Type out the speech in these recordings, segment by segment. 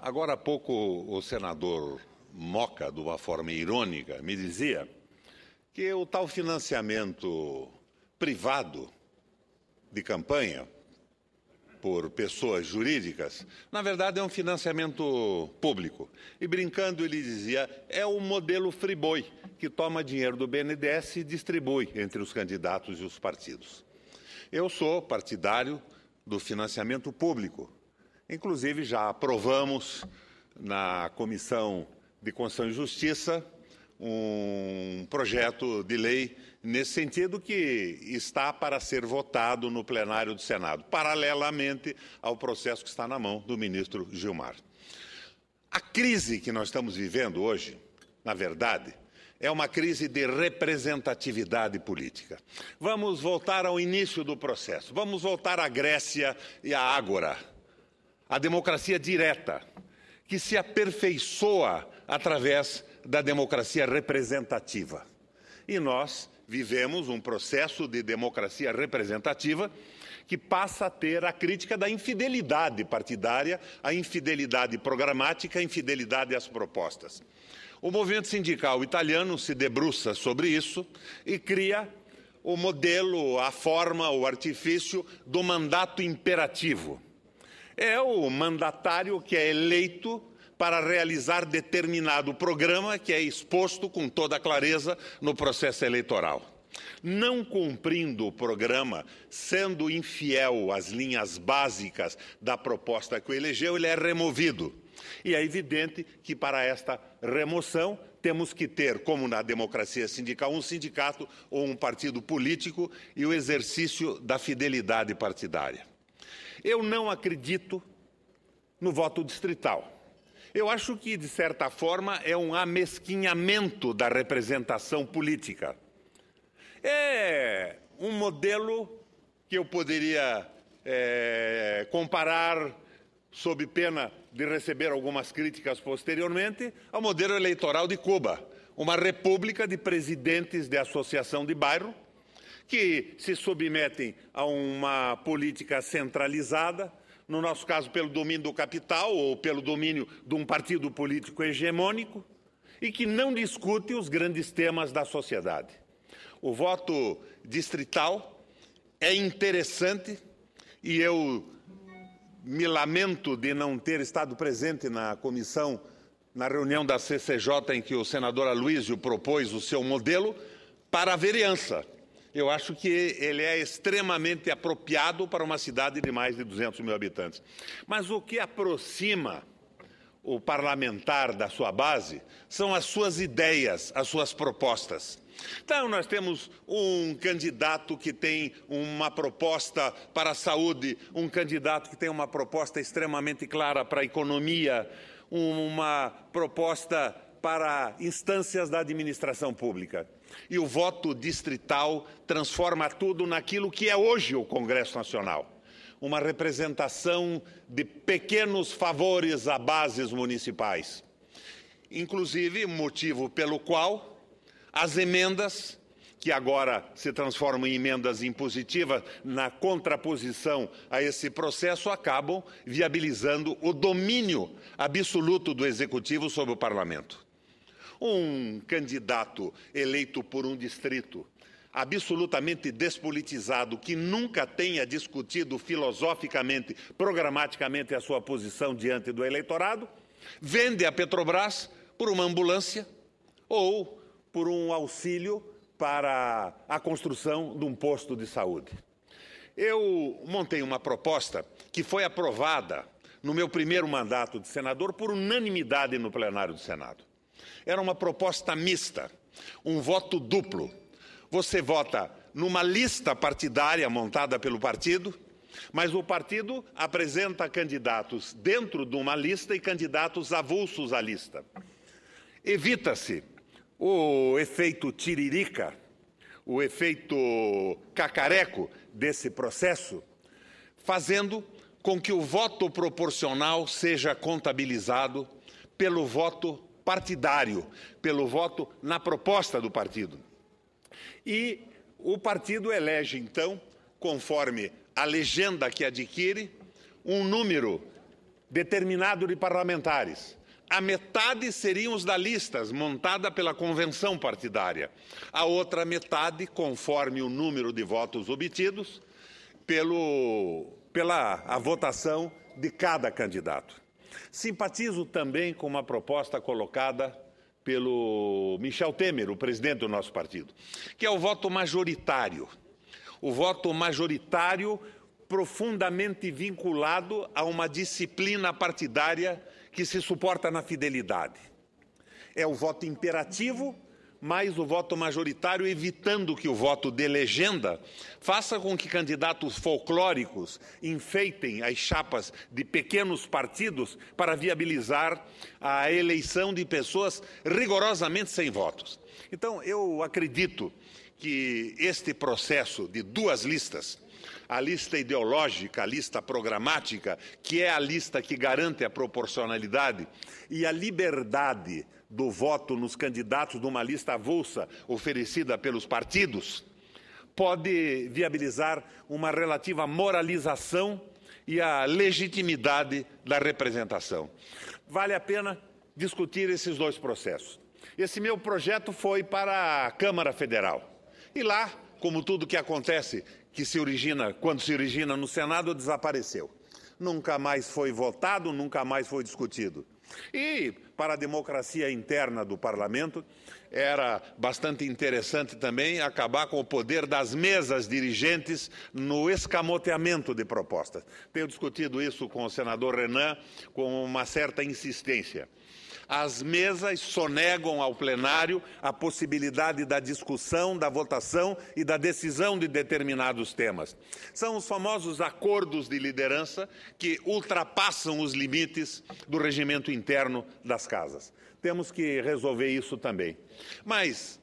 Agora há pouco o senador Moca, de uma forma irônica, me dizia que o tal financiamento privado de campanha por pessoas jurídicas, na verdade é um financiamento público. E brincando, ele dizia: é o modelo Friboi, que toma dinheiro do BNDES e distribui entre os candidatos e os partidos. Eu sou partidário do financiamento público, Inclusive, já aprovamos na Comissão de Constituição e Justiça um projeto de lei nesse sentido que está para ser votado no plenário do Senado, paralelamente ao processo que está na mão do ministro Gilmar. A crise que nós estamos vivendo hoje, na verdade, é uma crise de representatividade política. Vamos voltar ao início do processo. Vamos voltar à Grécia e à Ágora a democracia direta, que se aperfeiçoa através da democracia representativa. E nós vivemos um processo de democracia representativa que passa a ter a crítica da infidelidade partidária, a infidelidade programática, a infidelidade às propostas. O movimento sindical italiano se debruça sobre isso e cria o modelo, a forma, o artifício do mandato imperativo é o mandatário que é eleito para realizar determinado programa que é exposto com toda clareza no processo eleitoral. Não cumprindo o programa, sendo infiel às linhas básicas da proposta que o elegeu, ele é removido. E é evidente que para esta remoção temos que ter, como na democracia sindical, um sindicato ou um partido político e o exercício da fidelidade partidária. Eu não acredito no voto distrital. Eu acho que, de certa forma, é um amesquinhamento da representação política. É um modelo que eu poderia é, comparar, sob pena de receber algumas críticas posteriormente, ao modelo eleitoral de Cuba uma república de presidentes de associação de bairro que se submetem a uma política centralizada, no nosso caso pelo domínio do capital ou pelo domínio de um partido político hegemônico, e que não discute os grandes temas da sociedade. O voto distrital é interessante e eu me lamento de não ter estado presente na comissão, na reunião da CCJ em que o senador Aloysio propôs o seu modelo para a vereança eu acho que ele é extremamente apropriado para uma cidade de mais de 200 mil habitantes. Mas o que aproxima o parlamentar da sua base são as suas ideias, as suas propostas. Então, nós temos um candidato que tem uma proposta para a saúde, um candidato que tem uma proposta extremamente clara para a economia, uma proposta para instâncias da administração pública. E o voto distrital transforma tudo naquilo que é hoje o Congresso Nacional uma representação de pequenos favores a bases municipais. Inclusive, motivo pelo qual as emendas que agora se transformam em emendas impositivas, na contraposição a esse processo, acabam viabilizando o domínio absoluto do Executivo sobre o Parlamento um candidato eleito por um distrito absolutamente despolitizado, que nunca tenha discutido filosoficamente, programaticamente a sua posição diante do eleitorado, vende a Petrobras por uma ambulância ou por um auxílio para a construção de um posto de saúde. Eu montei uma proposta que foi aprovada no meu primeiro mandato de senador por unanimidade no plenário do Senado. Era uma proposta mista, um voto duplo. Você vota numa lista partidária montada pelo partido, mas o partido apresenta candidatos dentro de uma lista e candidatos avulsos à lista. Evita-se o efeito tiririca, o efeito cacareco desse processo, fazendo com que o voto proporcional seja contabilizado pelo voto partidário, pelo voto na proposta do partido. E o partido elege, então, conforme a legenda que adquire, um número determinado de parlamentares. A metade seriam os da lista montada pela convenção partidária. A outra metade, conforme o número de votos obtidos, pelo, pela a votação de cada candidato. Simpatizo também com uma proposta colocada pelo Michel Temer, o presidente do nosso partido, que é o voto majoritário. O voto majoritário profundamente vinculado a uma disciplina partidária que se suporta na fidelidade. É o voto imperativo mais o voto majoritário, evitando que o voto de legenda faça com que candidatos folclóricos enfeitem as chapas de pequenos partidos para viabilizar a eleição de pessoas rigorosamente sem votos. Então, eu acredito que este processo de duas listas a lista ideológica, a lista programática, que é a lista que garante a proporcionalidade e a liberdade do voto nos candidatos de uma lista avulsa oferecida pelos partidos, pode viabilizar uma relativa moralização e a legitimidade da representação. Vale a pena discutir esses dois processos. Esse meu projeto foi para a Câmara Federal. E lá, como tudo que acontece que se origina, quando se origina no Senado, desapareceu. Nunca mais foi votado, nunca mais foi discutido. E para a democracia interna do parlamento, era bastante interessante também acabar com o poder das mesas dirigentes no escamoteamento de propostas. Tenho discutido isso com o senador Renan com uma certa insistência as mesas sonegam ao plenário a possibilidade da discussão, da votação e da decisão de determinados temas. São os famosos acordos de liderança que ultrapassam os limites do regimento interno das casas. Temos que resolver isso também. Mas,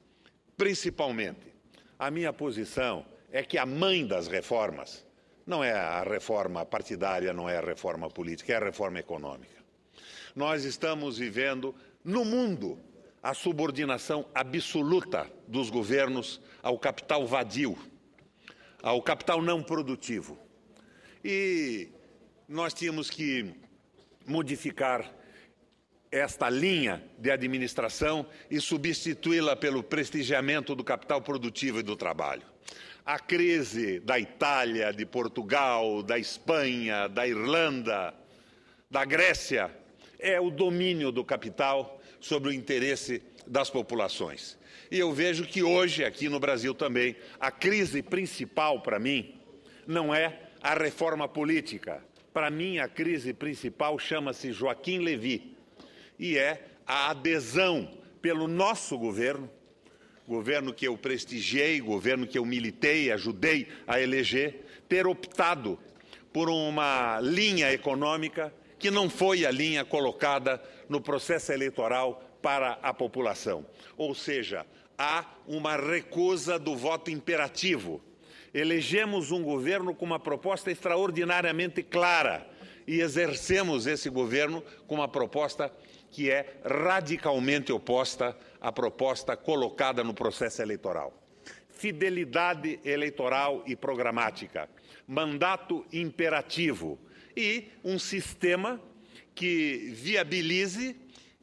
principalmente, a minha posição é que a mãe das reformas não é a reforma partidária, não é a reforma política, é a reforma econômica. Nós estamos vivendo no mundo a subordinação absoluta dos governos ao capital vadio, ao capital não produtivo. E nós tínhamos que modificar esta linha de administração e substituí-la pelo prestigiamento do capital produtivo e do trabalho. A crise da Itália, de Portugal, da Espanha, da Irlanda, da Grécia é o domínio do capital sobre o interesse das populações. E eu vejo que hoje, aqui no Brasil também, a crise principal para mim não é a reforma política. Para mim, a crise principal chama-se Joaquim Levy e é a adesão pelo nosso governo, governo que eu prestigiei, governo que eu militei, ajudei a eleger, ter optado por uma linha econômica que não foi a linha colocada no processo eleitoral para a população. Ou seja, há uma recusa do voto imperativo. Elegemos um governo com uma proposta extraordinariamente clara e exercemos esse governo com uma proposta que é radicalmente oposta à proposta colocada no processo eleitoral. Fidelidade eleitoral e programática, mandato imperativo, e um sistema que viabilize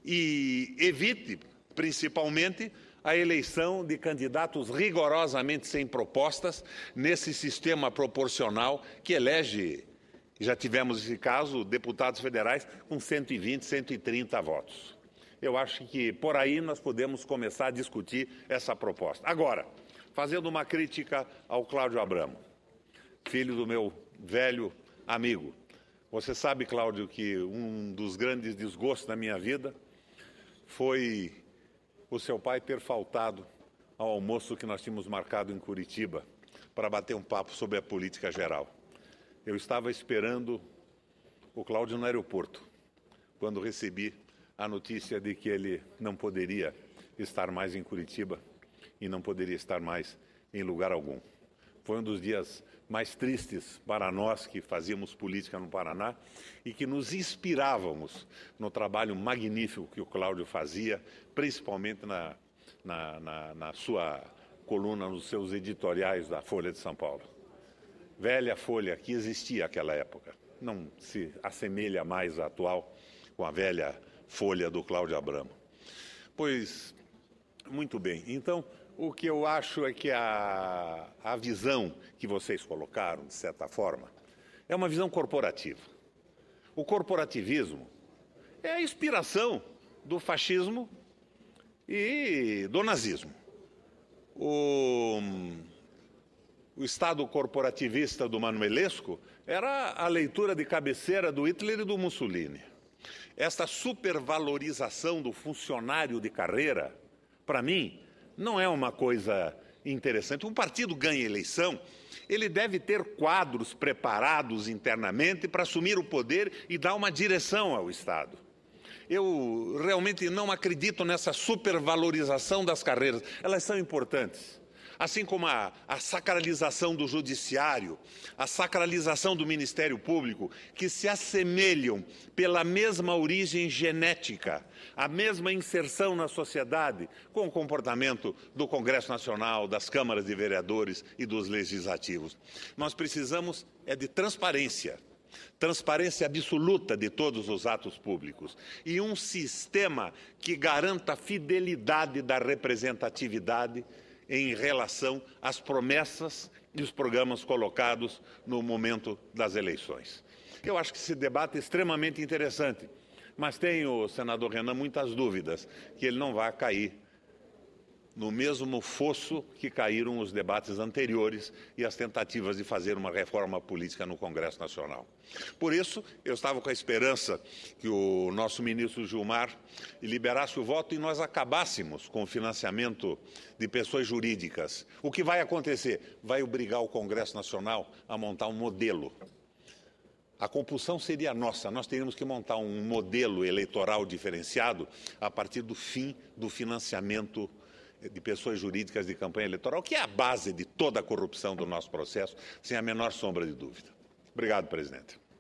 e evite, principalmente, a eleição de candidatos rigorosamente sem propostas nesse sistema proporcional que elege, já tivemos esse caso, deputados federais com 120, 130 votos. Eu acho que por aí nós podemos começar a discutir essa proposta. Agora, fazendo uma crítica ao Cláudio Abramo, filho do meu velho amigo, você sabe, Cláudio, que um dos grandes desgostos da minha vida foi o seu pai ter faltado ao almoço que nós tínhamos marcado em Curitiba para bater um papo sobre a política geral. Eu estava esperando o Cláudio no aeroporto quando recebi a notícia de que ele não poderia estar mais em Curitiba e não poderia estar mais em lugar algum. Foi um dos dias mais tristes para nós que fazíamos política no Paraná e que nos inspirávamos no trabalho magnífico que o Cláudio fazia, principalmente na, na, na, na sua coluna, nos seus editoriais da Folha de São Paulo. Velha Folha que existia naquela época, não se assemelha mais à atual com a velha Folha do Cláudio Abramo. Pois, muito bem, então. O que eu acho é que a, a visão que vocês colocaram, de certa forma, é uma visão corporativa. O corporativismo é a inspiração do fascismo e do nazismo. O, o Estado corporativista do Manuelesco era a leitura de cabeceira do Hitler e do Mussolini. Esta supervalorização do funcionário de carreira, para mim, não é uma coisa interessante. Um partido ganha eleição, ele deve ter quadros preparados internamente para assumir o poder e dar uma direção ao Estado. Eu realmente não acredito nessa supervalorização das carreiras. Elas são importantes assim como a, a, sacralização do judiciário, a sacralização do Ministério Público, que se assemelham pela mesma origem genética, a mesma inserção na sociedade, com o comportamento do Congresso Nacional, das câmaras de vereadores e dos legislativos. Nós precisamos é de transparência transparência absoluta de todos os atos públicos e um sistema que garanta a fidelidade da representatividade em relação às promessas e os programas colocados no momento das eleições. Eu acho que esse debate é extremamente interessante, mas tenho, senador Renan, muitas dúvidas que ele não vai cair no mesmo fosso que caíram os debates anteriores e as tentativas de fazer uma reforma política no Congresso Nacional. Por isso, eu estava com a esperança que o nosso ministro Gilmar liberasse o voto e nós acabássemos com o financiamento de pessoas jurídicas. O que vai acontecer? Vai obrigar o Congresso Nacional a montar um modelo. A compulsão seria nossa, nós teríamos que montar um modelo eleitoral diferenciado a partir do fim do financiamento de pessoas jurídicas de campanha eleitoral, que é a base de toda a corrupção do nosso processo, sem a menor sombra de dúvida. Obrigado, presidente.